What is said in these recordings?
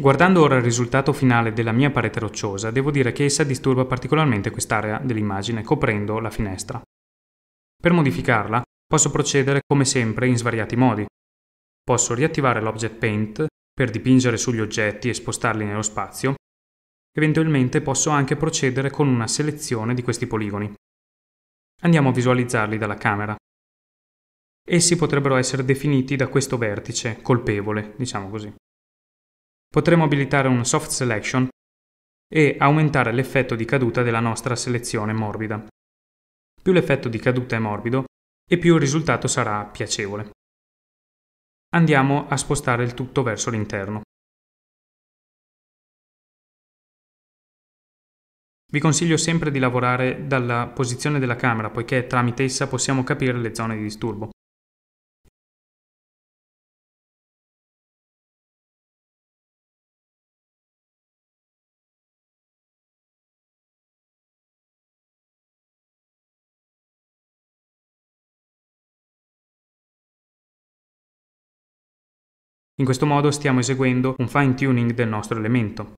Guardando ora il risultato finale della mia parete rocciosa, devo dire che essa disturba particolarmente quest'area dell'immagine coprendo la finestra. Per modificarla posso procedere come sempre in svariati modi. Posso riattivare l'Object Paint per dipingere sugli oggetti e spostarli nello spazio. Eventualmente posso anche procedere con una selezione di questi poligoni. Andiamo a visualizzarli dalla camera. Essi potrebbero essere definiti da questo vertice, colpevole, diciamo così potremo abilitare un soft selection e aumentare l'effetto di caduta della nostra selezione morbida. Più l'effetto di caduta è morbido e più il risultato sarà piacevole. Andiamo a spostare il tutto verso l'interno. Vi consiglio sempre di lavorare dalla posizione della camera poiché tramite essa possiamo capire le zone di disturbo. In questo modo stiamo eseguendo un fine tuning del nostro elemento.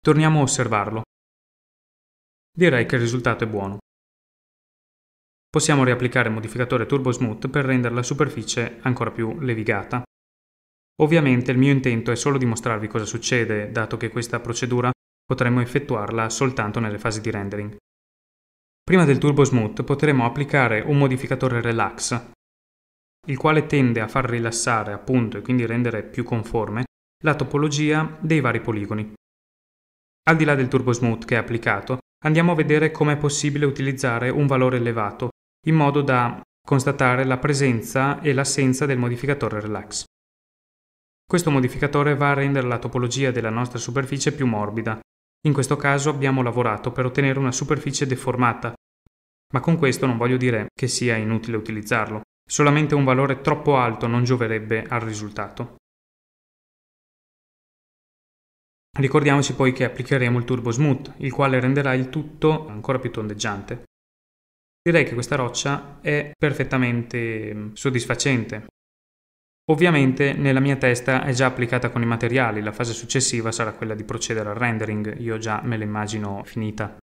Torniamo a osservarlo. Direi che il risultato è buono. Possiamo riapplicare il modificatore Turbo Smooth per rendere la superficie ancora più levigata. Ovviamente il mio intento è solo di mostrarvi cosa succede, dato che questa procedura potremmo effettuarla soltanto nelle fasi di rendering. Prima del Turbo Smooth potremo applicare un modificatore Relax, il quale tende a far rilassare appunto e quindi rendere più conforme la topologia dei vari poligoni. Al di là del Turbo Smooth che è applicato, andiamo a vedere come è possibile utilizzare un valore elevato in modo da constatare la presenza e l'assenza del modificatore Relax. Questo modificatore va a rendere la topologia della nostra superficie più morbida. In questo caso abbiamo lavorato per ottenere una superficie deformata, ma con questo non voglio dire che sia inutile utilizzarlo, solamente un valore troppo alto non gioverebbe al risultato. Ricordiamoci poi che applicheremo il Turbo Smooth, il quale renderà il tutto ancora più tondeggiante. Direi che questa roccia è perfettamente mm, soddisfacente. Ovviamente nella mia testa è già applicata con i materiali, la fase successiva sarà quella di procedere al rendering, io già me l'immagino finita.